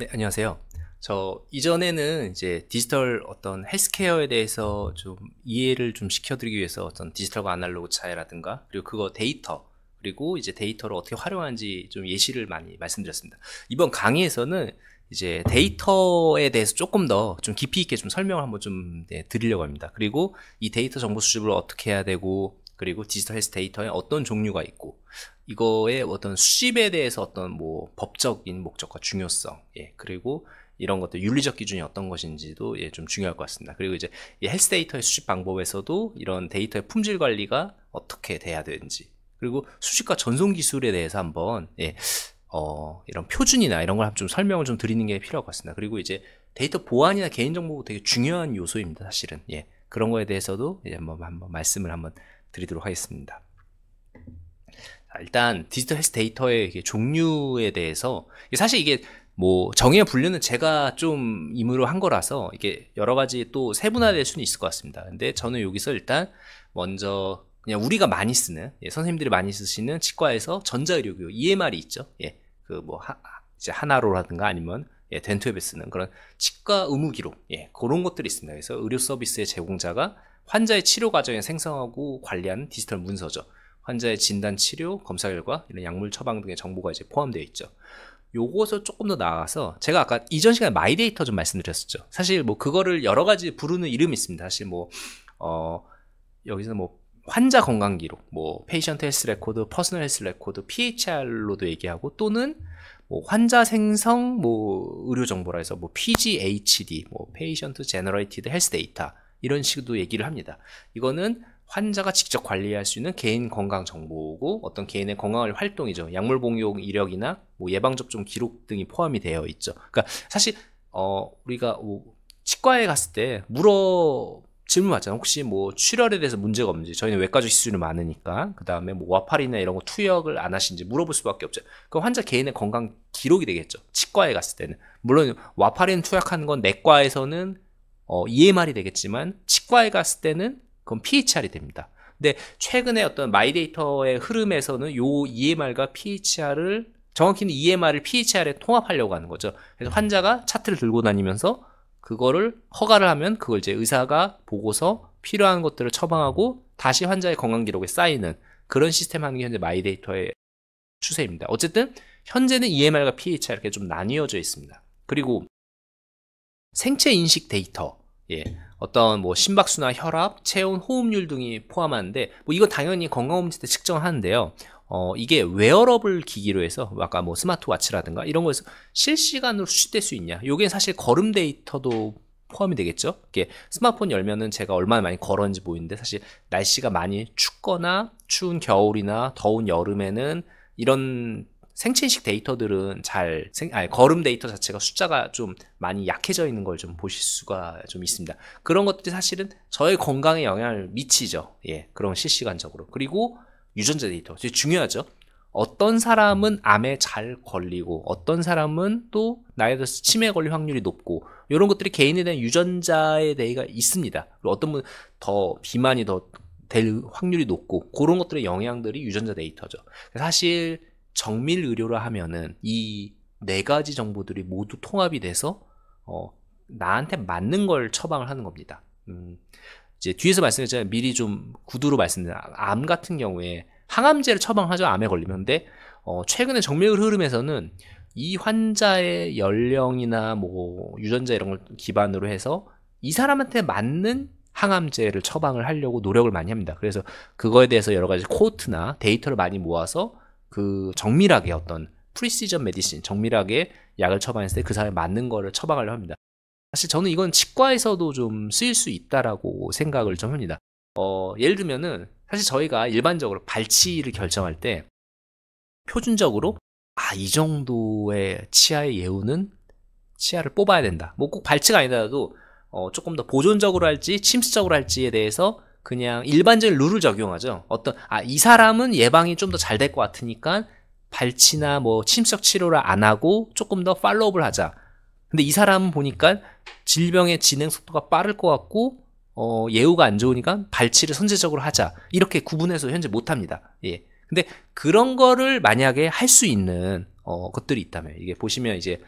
네, 안녕하세요. 저 이전에는 이제 디지털 어떤 헬스케어에 대해서 좀 이해를 좀 시켜드리기 위해서 어떤 디지털과 아날로그 차이라든가 그리고 그거 데이터 그리고 이제 데이터를 어떻게 활용하는지 좀 예시를 많이 말씀드렸습니다. 이번 강의에서는 이제 데이터에 대해서 조금 더 좀 깊이 있게 좀 설명을 한번 좀 네, 드리려고 합니다. 그리고 이 데이터 정보 수집을 어떻게 해야 되고 그리고 디지털 헬스 데이터에 어떤 종류가 있고 이거의 어떤 수집에 대해서 어떤 뭐 법적인 목적과 중요성 예 그리고 이런 것들 윤리적 기준이 어떤 것인지도 예, 좀 중요할 것 같습니다. 그리고 이제 헬스 데이터의 수집 방법에서도 이런 데이터의 품질 관리가 어떻게 돼야 되는지 그리고 수집과 전송 기술에 대해서 한번 예, 어, 이런 표준이나 이런 걸좀 설명을 좀 드리는 게 필요할 것 같습니다. 그리고 이제 데이터 보안이나 개인정보 되게 중요한 요소입니다. 사실은 예, 그런 거에 대해서도 이제 한번, 한번 말씀을 한번 드리도록 하겠습니다. 일단 디지털 헬스 데이터의 종류에 대해서 사실 이게 뭐 정의의 분류는 제가 좀 임으로 한 거라서 이게 여러 가지 또 세분화될 수는 있을 것 같습니다. 근데 저는 여기서 일단 먼저 그냥 우리가 많이 쓰는 예, 선생님들이 많이 쓰시는 치과에서 전자의료교 EMR이 있죠. 예, 그 뭐 이제 하나로라든가 아니면 예, 덴토웹에 쓰는 그런 치과 의무 기록 예, 그런 것들이 있습니다. 그래서 의료 서비스의 제공자가 환자의 치료 과정에 생성하고 관리하는 디지털 문서죠. 환자의 진단, 치료, 검사 결과, 이런 약물 처방 등의 정보가 이제 포함되어 있죠. 요것을 조금 더 나아가서 제가 아까 이전 시간에 마이데이터 좀 말씀드렸었죠. 사실 뭐 그거를 여러 가지 부르는 이름이 있습니다. 사실 뭐 어, 여기서 뭐 환자 건강 기록, 뭐 페이션트 헬스 레코드, 퍼스널 헬스 레코드, PHR로도 얘기하고 또는 뭐 환자 생성 뭐 의료 정보라 해서 뭐 PGHD, 뭐 페이션트 제너레이티드 헬스 데이터 이런 식으로 얘기를 합니다. 이거는 환자가 직접 관리할 수 있는 개인 건강 정보고 어떤 개인의 건강을 활동이죠. 약물 복용 이력이나 뭐 예방 접종 기록 등이 포함이 되어 있죠. 그러니까 사실 어 우리가 뭐 치과에 갔을 때 물어 질문 맞잖아요 혹시 뭐 출혈에 대해서 문제가 없는지. 저희는 외과 적시술이 많으니까. 그다음에 뭐 와파리나 이런 거 투약을 안 하신지 물어볼 수밖에 없죠. 그럼 환자 개인의 건강 기록이 되겠죠. 치과에 갔을 때는 물론 와파린 투약하는 건 내과에서는 어, EMR이 되겠지만 치과에 갔을 때는 그건 PHR이 됩니다. 근데 최근에 어떤 마이데이터의 흐름에서는 요 EMR과 PHR을 정확히는 EMR을 PHR에 통합하려고 하는 거죠. 그래서 환자가 차트를 들고 다니면서 그거를 허가를 하면 그걸 이제 의사가 보고서 필요한 것들을 처방하고 다시 환자의 건강 기록에 쌓이는 그런 시스템 하는 게 현재 마이데이터의 추세입니다. 어쨌든 현재는 EMR과 PHR 이렇게 좀 나뉘어져 있습니다. 그리고 생체 인식 데이터, 예, 어떤 뭐 심박수나 혈압, 체온, 호흡률 등이 포함하는데 뭐 이거 당연히 건강검진 때 측정하는데요. 어 이게 웨어러블 기기로 해서 뭐 아까 뭐 스마트워치라든가 이런 거에서 실시간으로 수집될 수 있냐? 요게 사실 걸음 데이터도 포함이 되겠죠. 이게 스마트폰 열면은 제가 얼마나 많이 걸었는지 보이는데 사실 날씨가 많이 춥거나 추운 겨울이나 더운 여름에는 이런 생체인식 데이터들은 잘 생, 아니, 걸음 데이터 자체가 숫자가 좀 많이 약해져 있는 걸 좀 보실 수가 좀 있습니다. 그런 것들이 사실은 저의 건강에 영향을 미치죠. 예, 그런 실시간적으로. 그리고 유전자 데이터. 되게 중요하죠. 어떤 사람은 암에 잘 걸리고 어떤 사람은 또 나이 들어서 치매 걸릴 확률이 높고 이런 것들이 개인에 대한 유전자에 대해가 있습니다. 그리고 어떤 분은더 비만이 더 될 확률이 높고 그런 것들의 영향들이 유전자 데이터죠. 사실 정밀 의료라 하면은 이 네 가지 정보들이 모두 통합이 돼서 어, 나한테 맞는 걸 처방을 하는 겁니다. 음, 이제 뒤에서 말씀드렸잖아요. 미리 좀 구두로 말씀드린 암 같은 경우에 항암제를 처방하죠. 암에 걸리면. 근데 어, 최근에 정밀 흐름에서는 이 환자의 연령이나 뭐 유전자 이런 걸 기반으로 해서 이 사람한테 맞는 항암제를 처방을 하려고 노력을 많이 합니다. 그래서 그거에 대해서 여러 가지 코트나 데이터를 많이 모아서 그 정밀하게 어떤 프리시전 메디신 정밀하게 약을 처방했을 때 그 사람에 맞는 거를 처방하려 합니다. 사실 저는 이건 치과에서도 좀 쓰일 수 있다라고 생각을 좀 합니다. 어, 예를 들면은 사실 저희가 일반적으로 발치를 결정할 때 표준적으로 아, 이 정도의 치아의 예우는 치아를 뽑아야 된다. 뭐 꼭 발치가 아니더라도 어, 조금 더 보존적으로 할지 침수적으로 할지에 대해서 그냥 일반적인 룰을 적용하죠. 어떤 아 이 사람은 예방이 좀 더 잘 될 것 같으니까 발치나 뭐 침석 치료를 안 하고 조금 더 팔로업을 하자. 근데 이 사람은 보니까 질병의 진행 속도가 빠를 것 같고 어, 예후가 안 좋으니까 발치를 선제적으로 하자. 이렇게 구분해서 현재 못 합니다. 예. 근데 그런 거를 만약에 할 수 있는 어, 것들이 있다면 이게 보시면 이제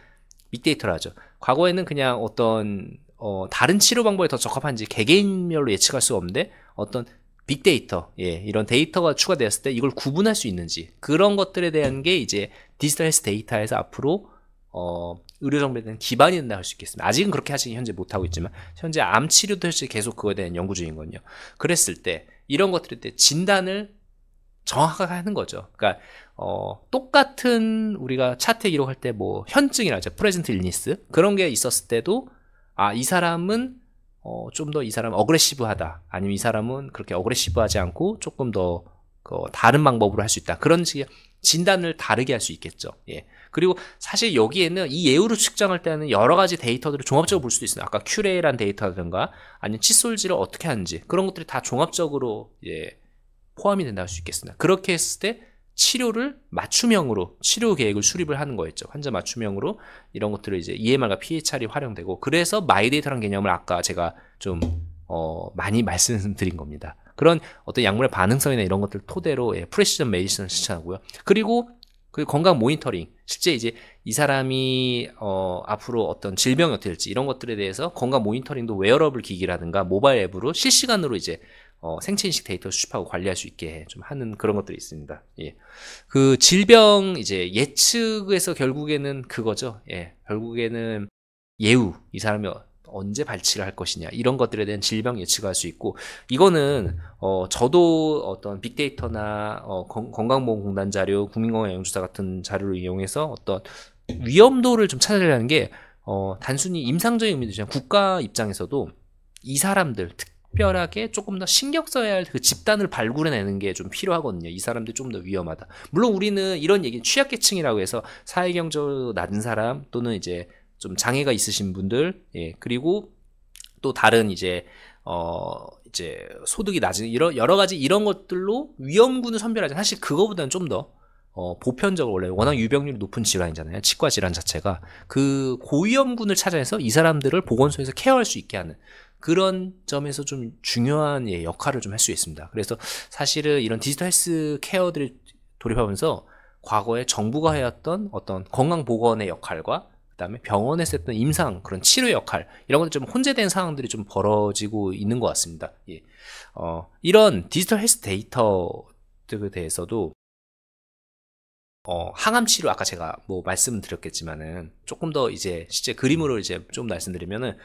빅데이터라 하죠. 과거에는 그냥 어떤 어, 다른 치료 방법에 더 적합한지 개개인별로 예측할 수 없는데 어떤 빅데이터, 예, 이런 데이터가 추가되었을 때 이걸 구분할 수 있는지 그런 것들에 대한 게 이제 디지털 헬스 데이터에서 앞으로 어, 의료 정보에 대한 기반이 된다 할 수 있겠습니다. 아직은 그렇게 하지 시 현재 못 하고 있지만 현재 암 치료도 헬스 계속 그거에 대한 연구 중인거든요 그랬을 때 이런 것들에 대해 진단을 정확하게 하는 거죠. 그러니까 어, 똑같은 우리가 차트 기록할 때 뭐 현증이라죠, 프레젠트 일니스 그런 게 있었을 때도 아 이 사람은 어, 좀 더 이 사람 어그레시브하다. 아니면 이 사람은 그렇게 어그레시브하지 않고 조금 더 어, 다른 방법으로 할 수 있다. 그런 식의 진단을 다르게 할 수 있겠죠. 예. 그리고 사실 여기에는 이 예우를 측정할 때는 여러 가지 데이터들을 종합적으로 볼 수도 있어요. 아까 큐레이란 데이터라든가 아니면 칫솔질을 어떻게 하는지 그런 것들이 다 종합적으로 예, 포함이 된다 고할 수 있겠습니다. 그렇게 했을 때 치료를 맞춤형으로 치료 계획을 수립을 하는 거였죠. 환자 맞춤형으로 이런 것들을 이제 EMR과 PHR이 활용되고 그래서 마이데이터라는 개념을 아까 제가 좀 어, 많이 말씀드린 겁니다. 그런 어떤 약물의 반응성이나 이런 것들 토대로 예, 프레시전 메디션을 실천하고요. 그리고 그 건강 모니터링 실제 이제 이 사람이 어, 앞으로 어떤 질병이 어떻게 될지 이런 것들에 대해서 건강 모니터링도 웨어러블 기기라든가 모바일 앱으로 실시간으로 이제 어, 생체 인식 데이터 수집하고 관리할 수 있게 좀 하는 그런 것들이 있습니다. 예. 그 질병 이제 예측에서 결국에는 그거죠. 예. 결국에는 예우 이 사람이 어, 언제 발치를 할 것이냐 이런 것들에 대한 질병 예측할 을수 있고 이거는 어 저도 어떤 빅데이터나 어 건강보험공단 자료, 국민건강영구조사 같은 자료를 이용해서 어떤 위험도를 좀 찾으려는 게어 단순히 임상적인 의미도 있지만 국가 입장에서도 이 사람들 특 특별하게 조금 더 신경 써야 할 그 집단을 발굴해내는 게 좀 필요하거든요. 이 사람들 이좀 더 위험하다. 물론 우리는 이런 얘기 는 취약계층이라고 해서 사회 경제로 낮은 사람 또는 이제 좀 장애가 있으신 분들, 예, 그리고 또 다른 이제 어 이제 소득이 낮은 이런 여러 가지 이런 것들로 위험군을 선별하자. 사실 그거보다는 좀더 어, 보편적으로 원래 워낙 유병률이 높은 질환이잖아요. 치과 질환 자체가 그 고위험군을 찾아내서 이 사람들을 보건소에서 케어할 수 있게 하는 그런 점에서 좀 중요한 예, 역할을 좀 할 수 있습니다. 그래서 사실은 이런 디지털 헬스 케어들을 돌입하면서 과거에 정부가 해왔던 어떤 건강 보건의 역할과 그다음에 병원에서 했던 임상 그런 치료 역할 이런 것들 좀 혼재된 상황들이 좀 벌어지고 있는 것 같습니다. 예. 어, 이런 디지털 헬스 데이터에 대해서도 어, 항암 치료 아까 제가 뭐 말씀드렸겠지만은 조금 더 이제 실제 그림으로 이제 좀 말씀드리면은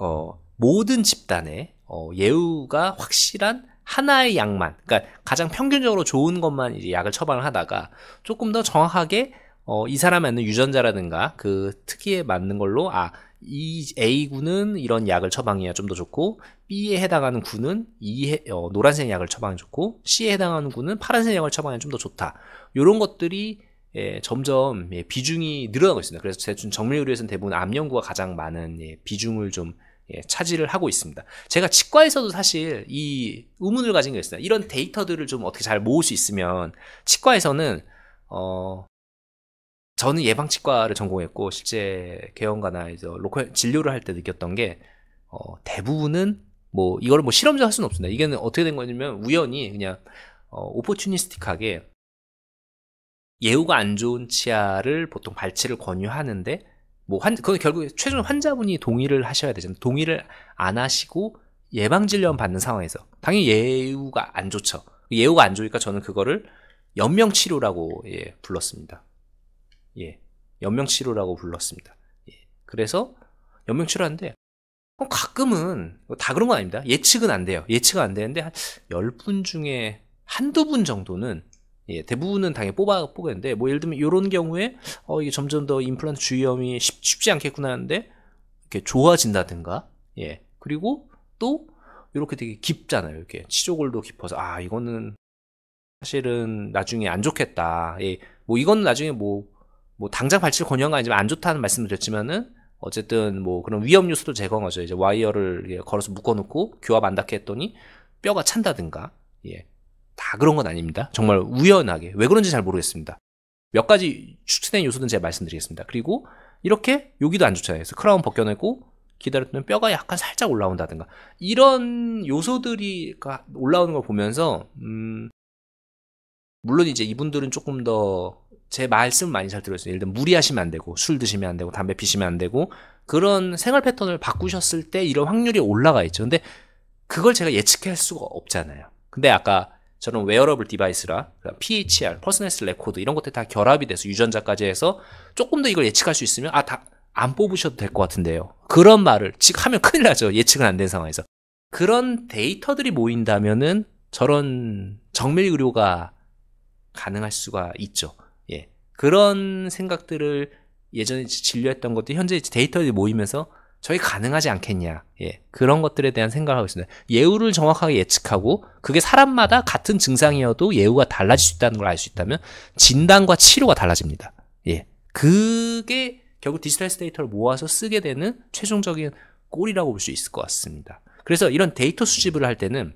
어, 모든 집단에 어, 예우가 확실한 하나의 약만, 그러니까 가장 평균적으로 좋은 것만 이제 약을 처방을 하다가 조금 더 정확하게 어, 이 사람에는 유전자라든가 그 특이에 맞는 걸로 아, 이 A군은 이런 약을 처방해야 좀 더 좋고 B에 해당하는 군은 이 어, 노란색 약을 처방해 좋고 C에 해당하는 군은 파란색 약을 처방해 좀 더 좋다. 요런 것들이 예, 점점 예, 비중이 늘어나고 있습니다. 그래서 대충 정밀 의료에서는 대부분 암 연구가 가장 많은 예, 비중을 좀 예, 차지를 하고 있습니다. 제가 치과에서도 사실 이 의문을 가진 게 있어요. 이런 데이터들을 좀 어떻게 잘 모을 수 있으면 치과에서는 어 저는 예방치과를 전공했고 실제 개원과나 이제 로컬 진료를 할 때 느꼈던 게 어, 대부분은 뭐이걸뭐 실험적 할 수는 없습니다. 이게는 어떻게 된 거냐면 우연히 그냥 어, 오포튜니스틱하게 예후가 안 좋은 치아를 보통 발치를 권유하는데 뭐 환, 그건 결국 최종 환자분이 동의를 하셔야 되잖아요. 동의를 안 하시고 예방 진료 받는 상황에서 당연히 예우가 안 좋죠. 예우가 안 좋으니까 저는 그거를 연명 치료라고 예, 불렀습니다. 예. 연명 치료라고 불렀습니다. 예. 그래서 연명 치료하는데 어, 가끔은 뭐 다 그런 건 아닙니다. 예측은 안 돼요. 예측은 안 되는데 한 10분 중에 한두 분 정도는 예, 대부분은 당연히 뽑아 뽑겠는데 뭐 예를 들면 요런 경우에 어 이게 점점 더 임플란트 주위염이 쉽, 지 않겠구나 하는데 이렇게 좋아진다든가 예 그리고 또 이렇게 되게 깊잖아요 이렇게 치조골도 깊어서 아 이거는 사실은 나중에 안 좋겠다 예뭐 이건 나중에 뭐뭐 뭐 당장 발치를 권유한 건 아니지만 안 좋다는 말씀을 드렸지만은 어쨌든 뭐 그런 위험 요소도 제거한 거죠 이제 와이어를 걸어서 묶어놓고 교합 안 닿게 했더니 뼈가 찬다든가 예다 그런 건 아닙니다. 정말 우연하게 왜 그런지 잘 모르겠습니다. 몇 가지 추천된 요소는 제가 말씀드리겠습니다. 그리고 이렇게 여기도 안 좋잖아요. 그래서 크라운 벗겨내고 기다렸더니 뼈가 약간 살짝 올라온다든가 이런 요소들이 올라오는 걸 보면서 음 물론 이제 이분들은 조금 더 제 말씀 많이 잘 들었어요. 예를 들면 무리하시면 안 되고 술 드시면 안 되고 담배 피시면 안 되고 그런 생활 패턴을 바꾸셨을 때 이런 확률이 올라가 있죠. 근데 그걸 제가 예측할 수가 없잖아요. 근데 아까 저는 웨어러블 디바이스라 PHR, 퍼스널스 레코드 이런 것들 다 결합이 돼서 유전자까지 해서 조금 더 이걸 예측할 수 있으면 아 다안 뽑으셔도 될 것 같은데요. 그런 말을 지금 하면 큰일 나죠. 예측은 안 된 상황에서 그런 데이터들이 모인다면은 저런 정밀 의료가 가능할 수가 있죠. 예 그런 생각들을 예전에 진료했던 것도 현재 데이터들이 모이면서 저희 가능하지 않겠냐. 예. 그런 것들에 대한 생각을 하고 있습니다. 예우를 정확하게 예측하고 그게 사람마다 같은 증상이어도 예우가 달라질 수 있다는 걸 알 수 있다면 진단과 치료가 달라집니다. 예. 그게 결국 디지털 스 데이터를 모아서 쓰게 되는 최종적인 꼴이라고 볼 수 있을 것 같습니다. 그래서 이런 데이터 수집을 할 때는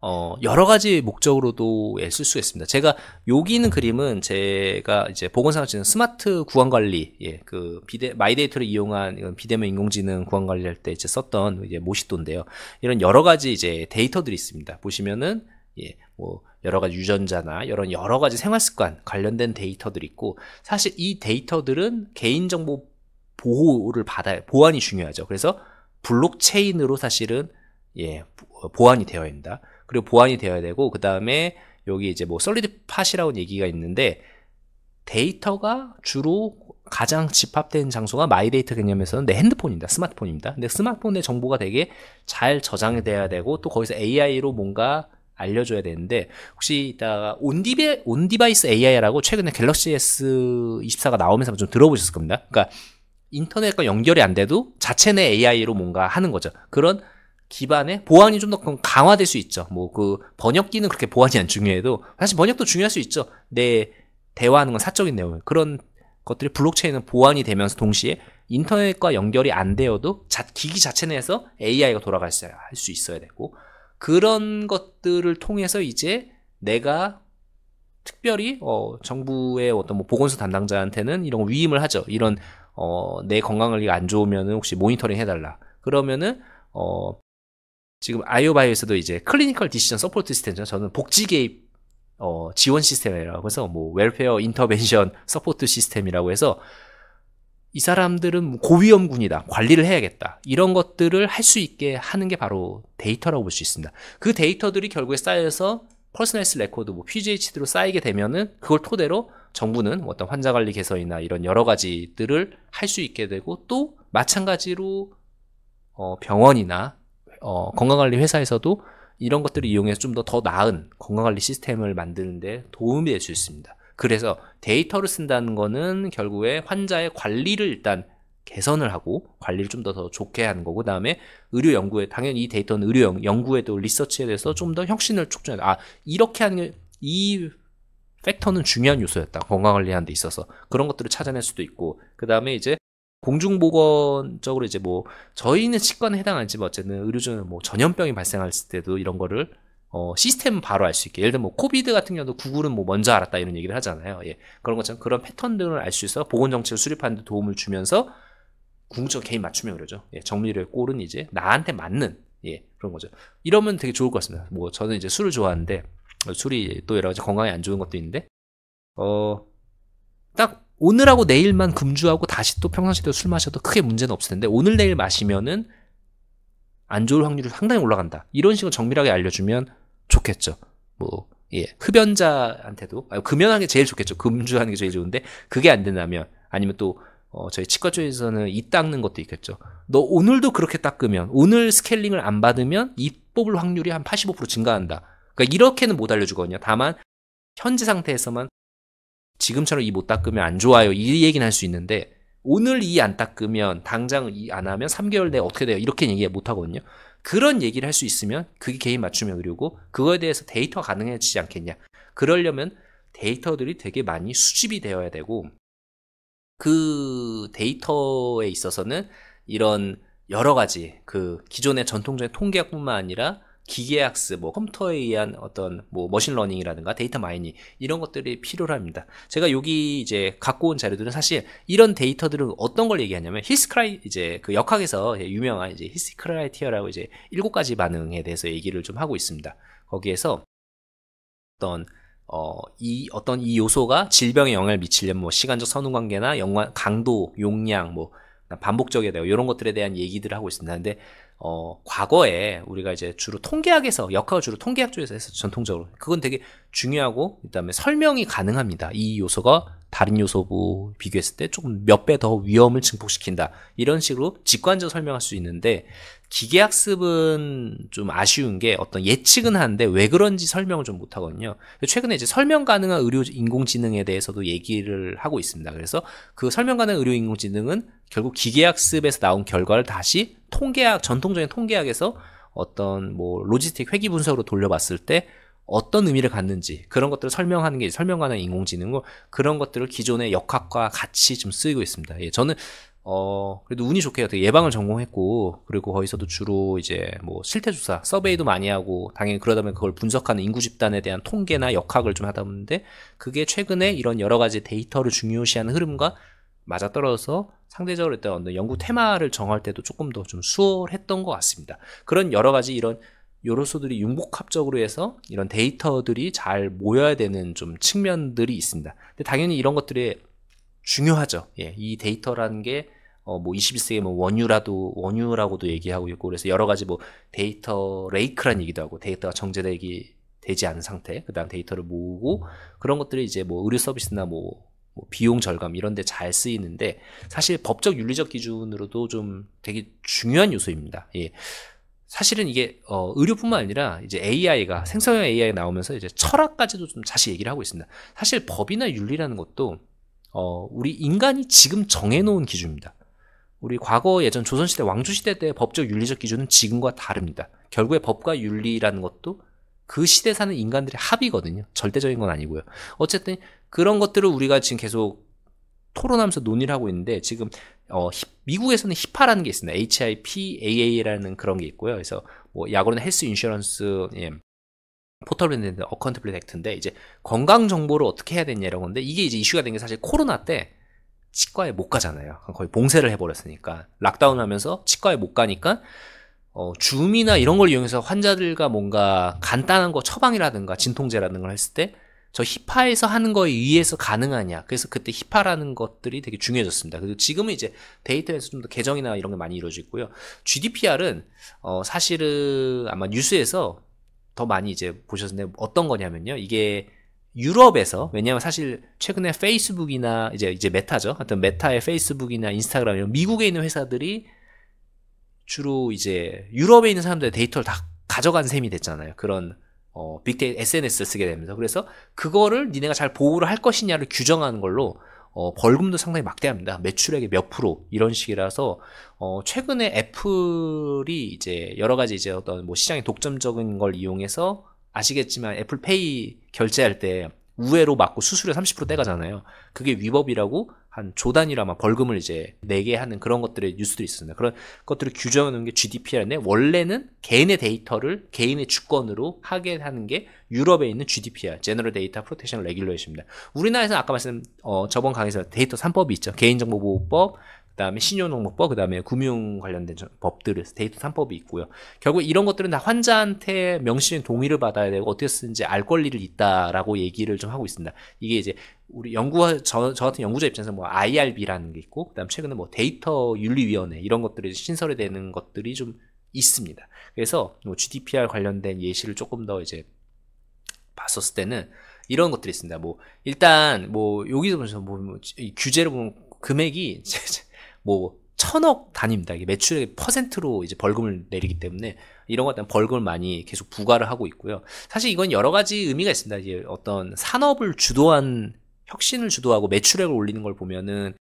어, 여러 가지 목적으로도 쓸 수 있습니다. 제가 여기 있는 그림은 제가 이제 보건상학지는 스마트 구강관리, 예, 그 비대, 마이데이터를 이용한 비대면 인공지능 구강관리할 때 이제 썼던 이제 모시돈인데요. 이런 여러 가지 이제 데이터들이 있습니다. 보시면은 예, 뭐 여러 가지 유전자나 이런 여러 가지 생활 습관 관련된 데이터들이 있고 사실 이 데이터들은 개인정보 보호를 받아야 보안이 중요하죠. 그래서 블록체인으로 사실은 예, 어, 보안이 되어 있다. 그리고 보안이 되어야 되고 그 다음에 여기 이제 뭐 솔리드 팟이라고 얘기가 있는데 데이터가 주로 가장 집합된 장소가 마이데이터 개념에서는 내 핸드폰입니다. 스마트폰입니다. 근데 스마트폰의 정보가 되게 잘 저장이 돼야 되고 또 거기서 AI로 뭔가 알려줘야 되는데 혹시 이따가 온디베, 온디바이스 AI라고 최근에 갤럭시 S24가 나오면서 좀 들어보셨을 겁니다. 그러니까 인터넷과 연결이 안 돼도 자체 내 AI로 뭔가 하는 거죠. 그런 기반의 보안이 좀 더 강화될 수 있죠. 뭐 그 번역기는 그렇게 보안이 안 중요해도 사실 번역도 중요할 수 있죠. 내 대화하는 건 사적인 내용 그런 것들이 블록체인은 보안이 되면서 동시에 인터넷과 연결이 안 되어도 자, 기기 자체 내에서 AI가 돌아갈 수, 할수 있어야 되고 그런 것들을 통해서 이제 내가 특별히 어, 정부의 어떤 뭐 보건소 담당자한테는 이런 거 위임을 하죠. 이런 어, 내 건강 관리가 안 좋으면 혹시 모니터링 해달라. 그러면은 어, 지금 아이오바이오에서도 이제 클리니컬 디시전 서포트 시스템이죠. 저는 복지 개입 어, 지원 시스템이라고 해서 뭐 웰페어 인터벤션 서포트 시스템이라고 해서 이 사람들은 고위험군이다. 관리를 해야겠다. 이런 것들을 할 수 있게 하는 게 바로 데이터라고 볼 수 있습니다. 그 데이터들이 결국에 쌓여서 퍼스널스 레코드, 뭐 PGHD로 쌓이게 되면은 그걸 토대로 정부는 뭐 어떤 환자 관리 개선이나 이런 여러 가지들을 할 수 있게 되고 또 마찬가지로 어, 병원이나 어, 건강관리 회사에서도 이런 것들을 이용해서 좀 더 더 나은 건강관리 시스템을 만드는데 도움이 될 수 있습니다. 그래서 데이터를 쓴다는 거는 결국에 환자의 관리를 일단 개선을 하고 관리를 좀 더 더 좋게 하는 거고 그다음에 의료 연구에 당연히 이 데이터는 의료 연, 구에도 리서치에 대해서 좀 더 혁신을 촉진해 아 이렇게 하는 이 팩터는 중요한 요소였다 건강 관리하는 데 있어서 그런 것들을 찾아낼 수도 있고 그다음에 이제 공중보건적으로 이제 뭐 저희는 치과는 해당 하지만 어쨌든 의료진은 뭐 전염병이 발생할 때도 이런 거를 어, 시스템 바로 알 수 있게. 예를 들면 뭐 코비드 같은 경우도 구글은 뭐 먼저 알았다 이런 얘기를 하잖아요. 예. 그런 것처럼 그런 패턴들을 알 수 있어 보건 정책을 수립하는 데 도움을 주면서 궁극적 개인 맞춤형 의료죠. 예. 정밀의 꼴은 이제 나한테 맞는 예. 그런 거죠. 이러면 되게 좋을 것 같습니다. 뭐 저는 이제 술을 좋아하는데 술이 또 여러 가지 건강에 안 좋은 것도 있는데 어딱 오늘하고 내일만 금주하고 다시 또 평상시대로 술 마셔도 크게 문제는 없을 텐데 오늘 내일 마시면은 안 좋을 확률이 상당히 올라간다. 이런 식으로 정밀하게 알려주면 좋겠죠. 뭐 예, 흡연자한테도 아, 금연하는 게 제일 좋겠죠. 금주하는 게 제일 좋은데 그게 안 된다면 아니면 또 어, 저희 치과 쪽에서는 이 닦는 것도 있겠죠. 너 오늘도 그렇게 닦으면 오늘 스케일링을 안 받으면 입 뽑을 확률이 한 85% 증가한다. 그러니까 이렇게는 못 알려주거든요. 다만 현재 상태에서만 지금처럼 이 못 닦으면 안 좋아요. 이 얘기는 할 수 있는데 오늘 이 안 닦으면 당장 이 안 하면 3개월 내에 어떻게 돼요? 이렇게 얘기 못 하거든요. 그런 얘기를 할 수 있으면 그게 개인 맞춤형 의료고 그거에 대해서 데이터 가능해지지 않겠냐. 그러려면 데이터들이 되게 많이 수집이 되어야 되고 그 데이터에 있어서는 이런 여러 가지 그 기존의 전통적인 통계학뿐만 아니라 기계학습, 뭐 컴퓨터에 의한 어떤 뭐 머신러닝이라든가 데이터 마이닝 이런 것들이 필요합니다. 제가 여기 이제 갖고 온 자료들은 사실 이런 데이터들은 어떤 걸 얘기하냐면 히스크라이 이제 그 역학에서 유명한 이제 히스크라이티어라고 이제 일곱 가지 반응에 대해서 얘기를 좀 하고 있습니다. 거기에서 어떤 어, 이, 어떤 이 요소가 질병에 영향을 미치려면 뭐 시간적 선후관계나 영, 관 강도, 용량, 뭐, 반복적이야 되 이런 것들에 대한 얘기들을 하고 있습니다. 근데 어, 과거에 우리가 이제 주로 통계학에서 역학을 주로 통계학 쪽에서 했었 전통적으로 그건 되게 중요하고 그다음에 설명이 가능합니다 이 요소가 다른 요소부 비교했을 때 조금 몇 배 더 위험을 증폭시킨다 이런 식으로 직관적으로 설명할 수 있는데 기계학습은 좀 아쉬운 게 어떤 예측은 하는데 왜 그런지 설명을 좀 못하거든요 최근에 이제 설명 가능한 의료 인공지능에 대해서도 얘기를 하고 있습니다 그래서 그 설명 가능한 의료 인공지능은 결국 기계학습에서 나온 결과를 다시 통계학 전통적인 통계학에서 어떤 뭐 로지스틱 회귀 분석으로 돌려봤을 때 어떤 의미를 갖는지 그런 것들을 설명하는 게 설명하는 인공지능으 뭐 그런 것들을 기존의 역학과 같이 좀 쓰이고 있습니다. 예, 저는 어 그래도 운이 좋게 어떻게 예방을 전공했고 그리고 거기서도 주로 이제 뭐 실태 조사 서베이도 많이 하고 당연히 그러다 보면 그걸 분석하는 인구 집단에 대한 통계나 역학을 좀 하다 보는데 그게 최근에 이런 여러 가지 데이터를 중요시하는 흐름과 맞아떨어져서 상대적으로 일단 어떤 연구 테마를 정할 때도 조금 더 좀 수월했던 것 같습니다. 그런 여러 가지 이런 요로소들이 융복합적으로 해서 이런 데이터들이 잘 모여야 되는 좀 측면들이 있습니다. 근데 당연히 이런 것들이 중요하죠. 예, 이 데이터라는 게 어, 뭐 21세기 뭐 원유라도 원유라고도 얘기하고 있고 그래서 여러 가지 뭐 데이터 레이크란 얘기도 하고 데이터가 정제되기 되지 않은 상태, 그다음 데이터를 모으고 음. 그런 것들이 이제 뭐 의료 서비스나 뭐뭐 비용 절감 이런 데 잘 쓰이는데 사실 법적 윤리적 기준으로도 좀 되게 중요한 요소입니다. 예. 사실은 이게 어, 의료뿐만 아니라 이제 AI가 생성형 AI 나오면서 이제 철학까지도 좀 다시 얘기를 하고 있습니다. 사실 법이나 윤리라는 것도 어, 우리 인간이 지금 정해놓은 기준입니다. 우리 과거 예전 조선시대 왕조시대 때 법적 윤리적 기준은 지금과 다릅니다. 결국에 법과 윤리라는 것도 그 시대 사는 인간들의 합의거든요. 절대적인 건 아니고요. 어쨌든 그런 것들을 우리가 지금 계속 토론하면서 논의를 하고 있는데 지금 어, 미국에서는 히파라는 게 있습니다. HIPAA라는 그런 게 있고요. 그래서 뭐 약으로는 헬스 인슈런스 예, 포털 브랜드 어컨트플릿트인데 이제 건강 정보를 어떻게 해야 되냐 이런 건데 이게 이제 이슈가 된 게 사실 코로나 때 치과에 못 가잖아요. 그러니까 거의 봉쇄를 해버렸으니까 락다운 하면서 치과에 못 가니까 어, 줌이나 이런 걸 이용해서 환자들과 뭔가 간단한 거 처방이라든가 진통제라든가 했을 때저 히파에서 하는 거에 의해서 가능하냐. 그래서 그때 히파라는 것들이 되게 중요해졌습니다. 그리고 지금은 이제 데이터에서 좀더 개정이나 이런 게 많이 이루어지고 요 GDPR은 어 사실은 아마 뉴스에서 더 많이 이제 보셨는데 어떤 거냐면요. 이게 유럽에서 왜냐하면 사실 최근에 페이스북이나 이제 이제 메타죠. 하여튼 메타의 페이스북이나 인스타그램 이런 미국에 있는 회사들이 주로 이제 유럽에 있는 사람들의 데이터를 다 가져간 셈이 됐잖아요. 그런 어, 빅데이터 SNS를 쓰게 되면서 그래서 그거를 니네가 잘 보호를 할 것이냐를 규정하는 걸로 어, 벌금도 상당히 막대합니다. 매출액의 몇 프로 이런 식이라서 어, 최근에 애플이 이제 여러 가지 이제 어떤 뭐 시장의 독점적인 걸 이용해서 아시겠지만 애플페이 결제할 때 우회로 맞고 수수료 30% 떼가잖아요. 그게 위법이라고 한 조단이라마 벌금을 이제 내게 하는 그런 것들의 뉴스도 있습니다. 그런 것들을 규정하는 게 GDPR인데 원래는 개인의 데이터를 개인의 주권으로 하게 하는 게 유럽에 있는 GDPR, General Data Protection Regulation입니다. 우리나라에서는 아까 말씀 어, 저번 강의에서 데이터 3법이 있죠. 개인정보보호법, 그다음에 신용농목법, 그다음에 금융 관련된 법들을 데이터 3법이 있고요. 결국 이런 것들은 다 환자한테 명시된 동의를 받아야 되고 어떻게 쓰는지 알 권리를 있다라고 얘기를 좀 하고 있습니다. 이게 이제 우리 연구 저, 저 같은 연구자 입장에서 뭐 IRB라는 게 있고 그다음 최근에 뭐 데이터 윤리위원회 이런 것들이 신설이 되는 것들이 좀 있습니다. 그래서 뭐 GDPR 관련된 예시를 조금 더 이제 봤었을 때는 이런 것들이 있습니다. 뭐 일단 뭐 여기서 보면서 뭐, 뭐 규제를 보면 금액이 뭐 천억 단위입니다. 이게 매출의 퍼센트로 이제 벌금을 내리기 음. 때문에 이런 것에 대한 벌금을 많이 계속 부과를 하고 있고요. 사실 이건 여러 가지 의미가 있습니다. 이제 어떤 산업을 주도한 혁신을 주도하고 매출액을 올리는 걸 보면은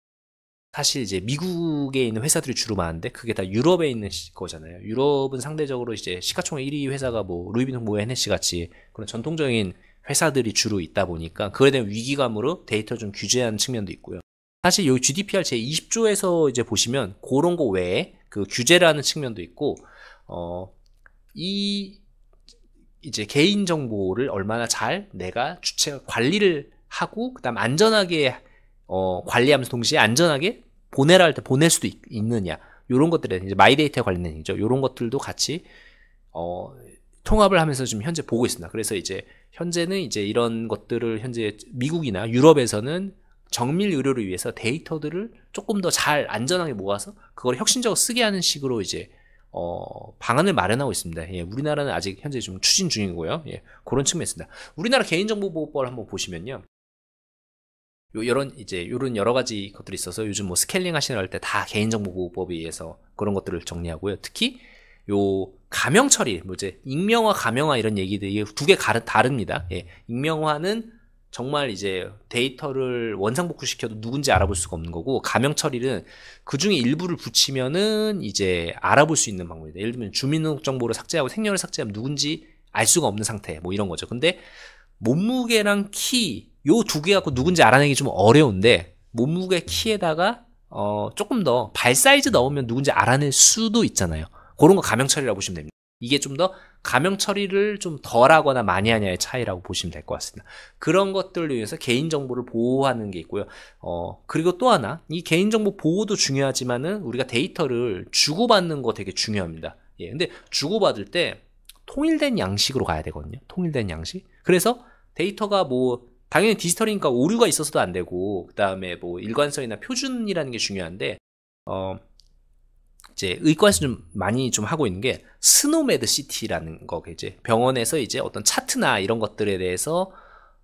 사실 이제 미국에 있는 회사들이 주로 많은데 그게 다 유럽에 있는 거잖아요. 유럽은 상대적으로 이제 시가총액 1위 회사가 뭐 루이비통 모에 뭐 헤네시 같이 그런 전통적인 회사들이 주로 있다 보니까 그에 대한 위기감으로 데이터 좀 규제한 측면도 있고요. 사실 요 GDPR 제20조에서 이제 보시면 그런 거 외에 그 규제라는 측면도 있고 어 이 이제 개인 정보를 얼마나 잘 내가 주체 관리를 하고 그다음 안전하게 어 관리하면서 동시에 안전하게 보내라 할 때 보낼 수도 있, 느냐 요런 것들에 이제 마이데이터 관련된 얘죠 요런 것들도 같이 어 통합을 하면서 지금 현재 보고 있습니다 그래서 이제 현재는 이제 이런 것들을 현재 미국이나 유럽에서는 정밀 의료를 위해서 데이터들을 조금 더 잘 안전하게 모아서 그걸 혁신적으로 쓰게 하는 식으로 이제 어, 방안을 마련하고 있습니다. 예, 우리나라는 아직 현재 좀 추진 중이고요. 예, 그런 측면이 있습니다. 우리나라 개인정보보호법을 한번 보시면요. 요, 요런, 이제, 요런 여러 가지 것들이 있어서 요즘 뭐 스케일링 하시는 할 때 다 개인정보보호법에 의해서 그런 것들을 정리하고요. 특히 요 가명 처리, 뭐 이제 익명화, 가명화 이런 얘기들이 두 개 다릅니다. 예, 익명화는 정말 이제 데이터를 원상 복구시켜도 누군지 알아볼 수가 없는 거고 가명 처리는 그 중에 일부를 붙이면은 이제 알아볼 수 있는 방법이다. 예를 들면 주민등록 정보를 삭제하고 생년을 삭제하면 누군지 알 수가 없는 상태 뭐 이런 거죠. 근데 몸무게랑 키 요 두 개 갖고 누군지 알아내기 좀 어려운데 몸무게 키에다가 어 조금 더 발 사이즈 넣으면 누군지 알아낼 수도 있잖아요. 그런 거 가명 처리라고 보시면 됩니다. 이게 좀 더감명 처리를 좀 덜하거나 많이 하냐의 차이라고 보시면 될 것 같습니다. 그런 것들을 위해서 개인 정보를 보호하는 게 있고요. 어 그리고 또 하나 이 개인 정보 보호도 중요하지만은 우리가 데이터를 주고받는 거 되게 중요합니다. 예, 근데 주고받을 때 통일된 양식으로 가야 되거든요. 통일된 양식. 그래서 데이터가 뭐 당연히 디지털이니까 오류가 있어서도 안 되고 그다음에 뭐 일관성이나 표준이라는 게 중요한데 어 이제 의과에서 좀 많이 좀 하고 있는 게 스노메드 CT라는 거 이제 병원에서 이제 어떤 차트나 이런 것들에 대해서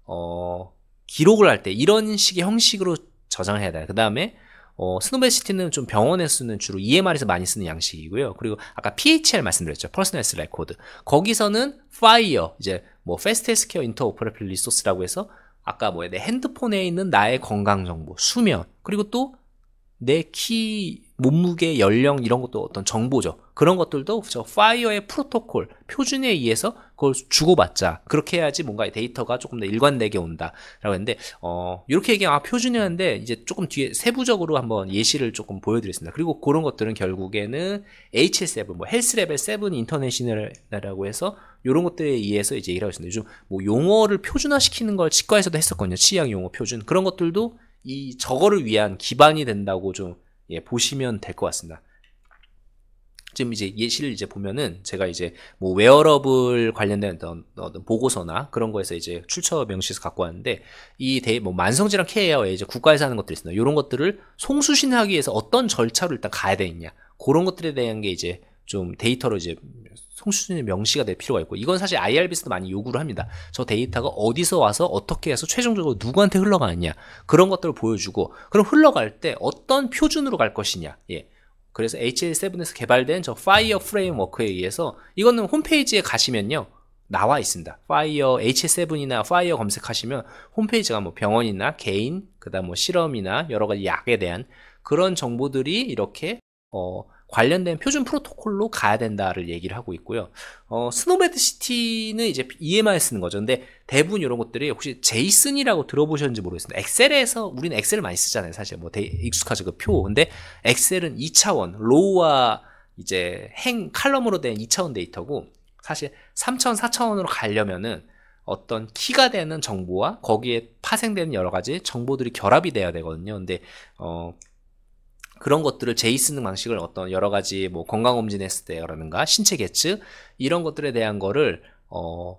어 기록을 할 때 이런 식의 형식으로 저장해야 돼요. 그 다음에 어, 스노베시티는 좀 병원에서 는 주로 EMR에서 많이 쓰는 양식이고요. 그리고 아까 PHR 말씀드렸죠. Personal e 퍼 Record. 거기서는 FIRE, 이제 뭐 Fast Healthcare Interoperable Resource라고 해서 아까 뭐내 핸드폰에 있는 나의 건강 정보, 수면, 그리고 또내키 몸무게, 연령 이런 것도 어떤 정보죠. 그런 것들도 저 파이어의 프로토콜 표준에 의해서 그걸 주고받자. 그렇게 해야지 뭔가 데이터가 조금 더 일관되게 온다라고 했는데 어 이렇게 얘기하면 아 표준이었는데 이제 조금 뒤에 세부적으로 한번 예시를 조금 보여드렸습니다. 그리고 그런 것들은 결국에는 H7 뭐 헬스 레벨 7 인터내셔널이라고 해서 이런 것들에 의해서 이제 일하고 있습니다. 요즘 뭐 용어를 표준화시키는 걸 치과에서도 했었거든요. 치약 용어 표준 그런 것들도 이 저거를 위한 기반이 된다고 좀 예, 보시면 될 것 같습니다. 지금 이제 예시를 이제 보면은 제가 이제 뭐 웨어러블 관련된 어떤, 어떤 보고서나 그런 거에서 이제 출처 명시서 갖고 왔는데 이 대 뭐 만성질환 케어에 이제 국가에서 하는 것들이 있습니다. 이런 것들을 송수신하기 위해서 어떤 절차로 일단 가야 되느냐 그런 것들에 대한 게 이제 좀 데이터로 이제 송수준이 명시가 될 필요가 있고 이건 사실 i r b s 도 많이 요구를 합니다. 저 데이터가 어디서 와서 어떻게 해서 최종적으로 누구한테 흘러가느냐 그런 것들을 보여주고 그럼 흘러갈 때 어떤 표준으로 갈 것이냐 예. 그래서 HL7에서 개발된 저 파이어 프레임워크에 의해서 이거는 홈페이지에 가시면요 나와 있습니다. 파이어 H7이나 파이어 검색하시면 홈페이지가 뭐 병원이나 개인, 그다음 뭐 실험이나 여러 가지 약에 대한 그런 정보들이 이렇게 어 관련된 표준 프로토콜로 가야 된다를 얘기를 하고 있고요. 어, 스노베드 시티는 이제 EMR 쓰는 거죠. 근데 대부분 이런 것들이 혹시 제이슨이라고 들어보셨는지 모르겠습니다. 엑셀에서 우리는 엑셀을 많이 쓰잖아요. 사실 뭐 되게 익숙하죠. 그 표. 근데 엑셀은 2차원 로우와 이제 행 칼럼으로 된 2차원 데이터고 사실 3차원, 4차원으로 가려면은 어떤 키가 되는 정보와 거기에 파생되는 여러 가지 정보들이 결합이 돼야 되거든요. 근데 어 그런 것들을 제이슨 방식을 어떤 여러 가지 뭐 건강검진했을 때라든가 신체 계측 이런 것들에 대한 거를 어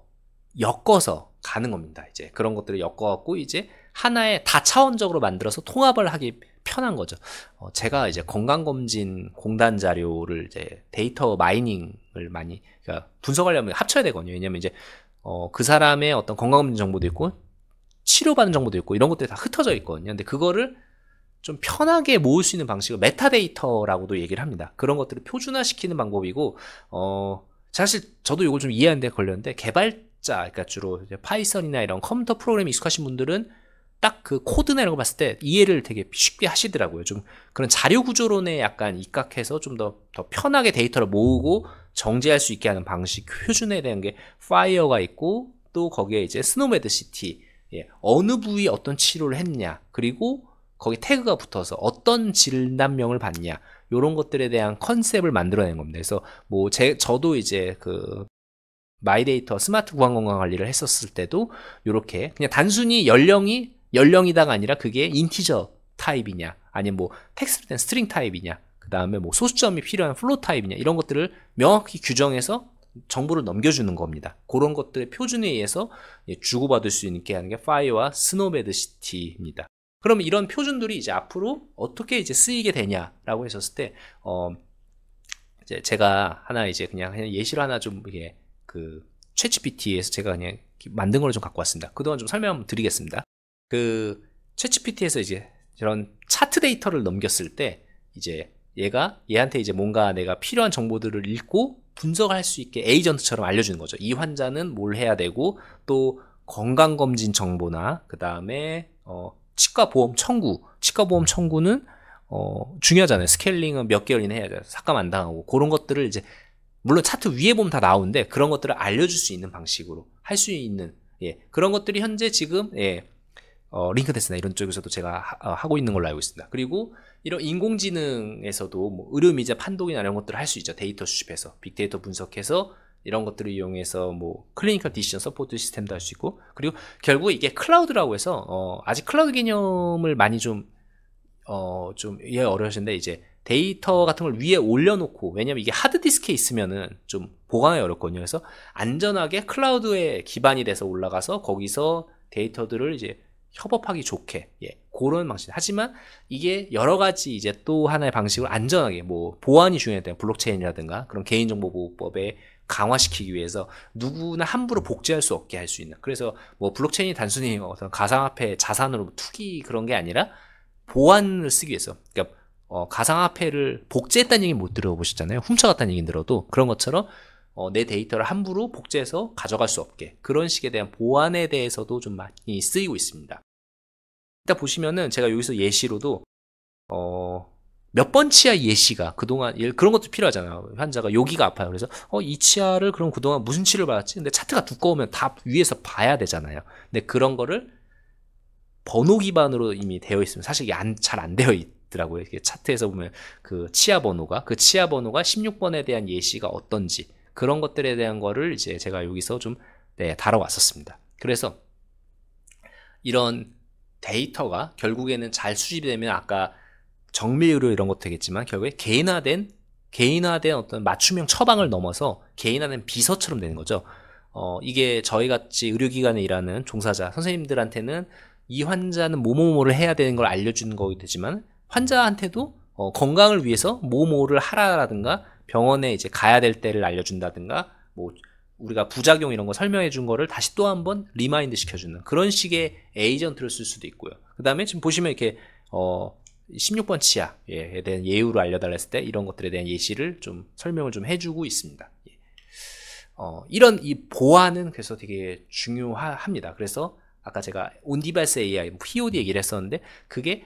엮어서 가는 겁니다. 이제 그런 것들을 엮어갖고 이제 하나의 다차원적으로 만들어서 통합을 하기 편한 거죠. 어, 제가 이제 건강검진 공단 자료를 이제 데이터 마이닝을 많이 그러니까 분석하려면 합쳐야 되거든요. 왜냐면 이제 어, 그 사람의 어떤 건강검진 정보도 있고 치료받은 정보도 있고 이런 것들이 다 흩어져 있거든요. 근데 그거를 좀 편하게 모을 수 있는 방식을 메타데이터라고도 얘기를 합니다. 그런 것들을 표준화시키는 방법이고 어 사실 저도 이걸 좀 이해하는 데 걸렸는데 개발자 그러니까 주로 파이썬이나 이런 컴퓨터 프로그램에 익숙하신 분들은 딱 그 코드나 이런 거 봤을 때 이해를 되게 쉽게 하시더라고요. 좀 그런 자료 구조론에 약간 입각해서 좀 더 더 편하게 데이터를 모으고 정제할 수 있게 하는 방식 그 표준에 대한 게 파이어가 있고 또 거기에 이제 스노메드 시티 예, 어느 부위 어떤 치료를 했냐 그리고 거기 태그가 붙어서 어떤 진단명을 받냐 요런 것들에 대한 컨셉을 만들어낸 겁니다. 그래서 뭐 제 저도 이제 그 마이데이터 스마트 구강 건강 관리를 했었을 때도 이렇게 그냥 단순히 연령이 연령이다가 아니라 그게 인티저 타입이냐 아니면 뭐 텍스트로 된 스트링 타입이냐 그 다음에 뭐 소수점이 필요한 플로 타입이냐 이런 것들을 명확히 규정해서 정보를 넘겨주는 겁니다. 그런 것들의 표준에 의해서 주고받을 수 있게 하는 게 파이와 스노베드 시티입니다. 그럼 이런 표준들이 이제 앞으로 어떻게 이제 쓰이게 되냐라고 했었을 때, 어, 이제 제가 하나 이제 그냥 예시를 하나 좀 이게 그 채취PT에서 제가 그냥 만든 걸 좀 갖고 왔습니다. 그동안 좀 설명 드리겠습니다. 그 채취PT에서 이제 이런 차트 데이터를 넘겼을 때 이제 얘가 얘한테 이제 뭔가 내가 필요한 정보들을 읽고 분석할 수 있게 에이전트처럼 알려주는 거죠. 이 환자는 뭘 해야 되고 또 건강검진 정보나 그 다음에 어 치과 보험 청구, 치과 보험 청구는 어, 중요하잖아요. 스케일링은 몇 개월 이내 해야 돼요. 삭감 안 당하고 그런 것들을 이제 물론 차트 위에 보면 다 나오는데 그런 것들을 알려줄 수 있는 방식으로 할 수 있는 예, 그런 것들이 현재 지금 예, 어, 링크데스나 이런 쪽에서도 제가 하, 어, 고 있는 걸로 알고 있습니다. 그리고 이런 인공지능에서도 뭐의료미제 판독이나 이런 것들을 할 수 있죠. 데이터 수집해서 빅데이터 분석해서 이런 것들을 이용해서 뭐 클리니컬 디시전 서포트 시스템도 할 수 있고 그리고 결국 이게 클라우드라고 해서 어 아직 클라우드 개념을 많이 좀 어좀 이해 어려우신데 이제 데이터 같은 걸 위에 올려놓고 왜냐면 이게 하드디스크에 있으면은 좀보관이 어렵거든요 그래서 안전하게 클라우드에 기반이 돼서 올라가서 거기서 데이터들을 이제 협업하기 좋게 예 그런 방식 하지만 이게 여러 가지 이제 또 하나의 방식으로 안전하게 뭐 보안이 중요했요 블록체인이라든가 그런 개인정보보호법에 강화시키기 위해서 누구나 함부로 복제할 수 없게 할 수 있는 그래서 뭐 블록체인이 단순히 어떤 가상화폐 자산으로 투기 그런 게 아니라 보안을 쓰기 위해서 그러니까 어, 가상화폐를 복제했다는 얘기 못 들어보셨잖아요 훔쳐갔다는 얘기 들어도 그런 것처럼 어, 내 데이터를 함부로 복제해서 가져갈 수 없게 그런 식에 대한 보안에 대해서도 좀 많이 쓰이고 있습니다 일단 보시면은 제가 여기서 예시로도 어, 몇번 치아 예시가 그동안 그런 것도 필요하잖아. 요 환자가 여기가 아파요. 그래서 어, 이 치아를 그럼 그동안 무슨 치료를 받았지? 근데 차트가 두꺼우면 다 위에서 봐야 되잖아요. 근데 그런 거를 번호 기반으로 이미 되어 있으면 사실 이게 잘안 안 되어 있더라고요. 이게 차트에서 보면 그 치아 번호가 그 치아 번호가 16번에 대한 예시가 어떤지 그런 것들에 대한 거를 이제 제가 여기서 좀 네, 다뤄왔었습니다. 그래서 이런 데이터가 결국에는 잘 수집되면 이 아까 정밀의료 이런 것도 되겠지만 결국에 개인화된 개인화된 어떤 맞춤형 처방을 넘어서 개인화된 비서처럼 되는 거죠. 어, 이게 저희 같이 의료기관에 일하는 종사자 선생님들한테는 이 환자는 뭐뭐뭐를 해야 되는 걸 알려주는 거기 되지만 환자한테도 어, 건강을 위해서 뭐뭐를 하라라든가 병원에 이제 가야 될 때를 알려준다든가 뭐 우리가 부작용 이런 거 설명해 준 거를 다시 또 한 번 리마인드 시켜주는 그런 식의 에이전트를 쓸 수도 있고요. 그 다음에 지금 보시면 이렇게 어, 16번 치아에 대한 예우로 알려달라 했을 때 이런 것들에 대한 예시를 좀 설명을 좀 해주고 있습니다. 예. 어, 이런 이 보안은 그래서 되게 중요합니다. 그래서 아까 제가 온디바이스 AI, POD 얘기를 했었는데 그게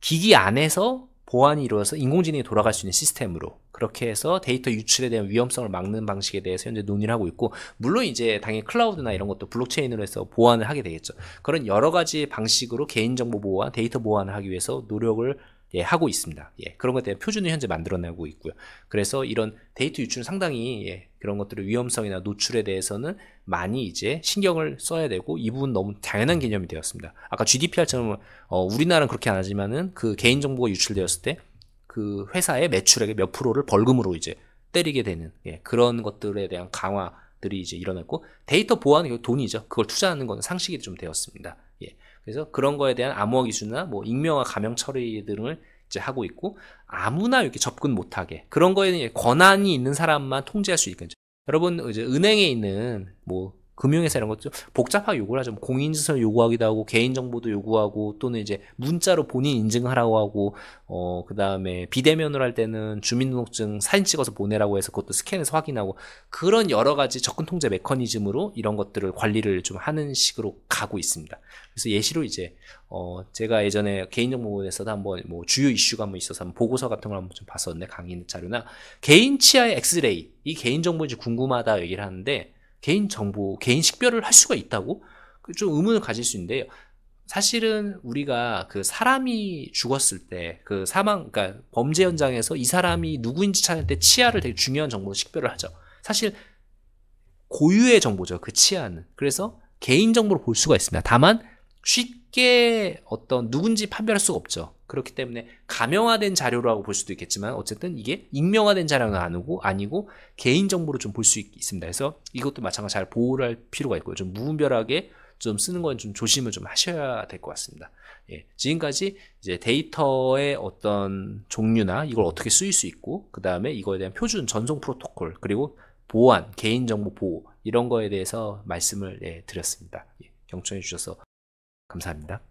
기기 안에서 보안이 이루어서 인공지능이 돌아갈 수 있는 시스템으로 그렇게 해서 데이터 유출에 대한 위험성을 막는 방식에 대해서 현재 논의를 하고 있고 물론 이제 당연히 클라우드나 이런 것도 블록체인으로 해서 보완을 하게 되겠죠. 그런 여러 가지 방식으로 개인정보 보호와 데이터 보완을 하기 위해서 노력을 예, 하고 있습니다. 예, 그런 것에 대한 표준을 현재 만들어내고 있고요. 그래서 이런 데이터 유출은 상당히 예, 그런 것들의 위험성이나 노출에 대해서는 많이 이제 신경을 써야 되고 이 부분 너무 당연한 개념이 되었습니다. 아까 GDPR처럼 어, 우리나라는 그렇게 안 하지만은 그 개인정보가 유출되었을 때그 회사의 매출액의 몇 프로를 벌금으로 이제 때리게 되는 예, 그런 것들에 대한 강화들이 이제 일어났고 데이터 보안이 돈이죠. 그걸 투자하는 것은 상식이 좀 되었습니다. 예, 그래서 그런 거에 대한 암호화 기준이나 뭐 익명화 감형 처리 등을 이제 하고 있고 아무나 이렇게 접근 못하게 그런 거에는 권한이 있는 사람만 통제할 수 있게 여러분 이제 은행에 있는 뭐 금융회사 이런 것도 복잡하게 요구를 하죠. 뭐 공인인증서를 요구하기도 하고 개인정보도 요구하고 또는 이제 문자로 본인 인증하라고 하고 어 그다음에 비대면으로 할 때는 주민등록증 사진 찍어서 보내라고 해서 그것도 스캔해서 확인하고 그런 여러 가지 접근 통제 메커니즘으로 이런 것들을 관리를 좀 하는 식으로 가고 있습니다. 그래서 예시로 이제 어 제가 예전에 개인정보에서도 한번 뭐 주요 이슈가 한번 있어서 한번 보고서 같은 걸 한번 좀 봤었는데 강의 자료나 개인 치아의 엑스레이 이 개인정보 인지 궁금하다 얘기를 하는데 개인 정보, 개인 식별을 할 수가 있다고 그 좀 의문을 가질 수 있는데요. 사실은 우리가 그 사람이 죽었을 때 그 사망, 그러니까 범죄 현장에서 이 사람이 누구인지 찾을 때 치아를 되게 중요한 정보로 식별을 하죠. 사실 고유의 정보죠. 그 치아는. 그래서 개인 정보를볼 수가 있습니다. 다만 쉽게 어떤 누군지 판별할 수가 없죠. 그렇기 때문에 가명화된 자료라고 볼 수도 있겠지만 어쨌든 이게 익명화된 자료는 아니고 아니고 개인 정보로 좀 볼 수 있습니다. 그래서 이것도 마찬가지로 잘 보호를 할 필요가 있고요. 좀 무분별하게 좀 쓰는 건 좀 조심을 좀 하셔야 될 것 같습니다. 예, 지금까지 이제 데이터의 어떤 종류나 이걸 어떻게 쓰일 수 있고 그 다음에 이거에 대한 표준 전송 프로토콜 그리고 보안 개인정보 보호 이런 거에 대해서 말씀을 예, 드렸습니다. 예, 경청해 주셔서 감사합니다.